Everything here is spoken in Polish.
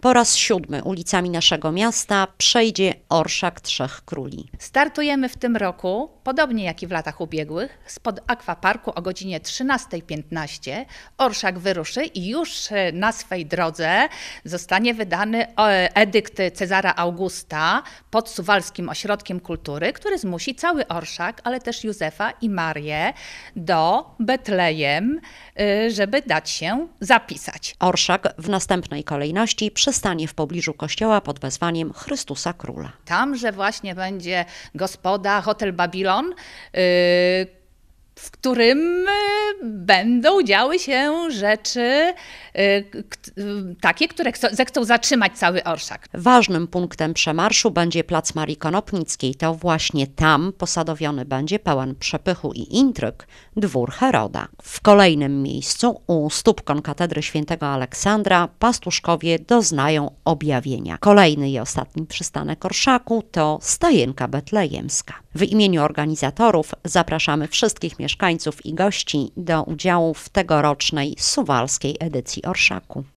Po raz siódmy ulicami naszego miasta przejdzie Orszak Trzech Króli. Startujemy w tym roku, podobnie jak i w latach ubiegłych, spod akwaparku o godzinie 13.15. Orszak wyruszy i już e, na swej drodze zostanie wydany e, edykt Cezara Augusta pod Suwalskim Ośrodkiem Kultury, który zmusi cały Orszak, ale też Józefa i Marię do Betlejem, e, żeby dać się zapisać. Orszak w następnej kolejności przy przystanie w pobliżu kościoła pod wezwaniem Chrystusa Króla. Tamże właśnie będzie gospoda Hotel Babilon, y, w którym będą działy się rzeczy y, takie, które zechcą zatrzymać cały orszak. Ważnym punktem przemarszu będzie plac Marii Konopnickiej. To właśnie tam posadowiony będzie pełen przepychu i intryg dwór Heroda. W kolejnym miejscu u stóp katedry świętego Aleksandra pastuszkowie doznają objawienia. Kolejny i ostatni przystanek orszaku to Stajenka Betlejemska. W imieniu organizatorów zapraszamy wszystkich mieszkańców i gości do do udziału w tegorocznej suwalskiej edycji Orszaku.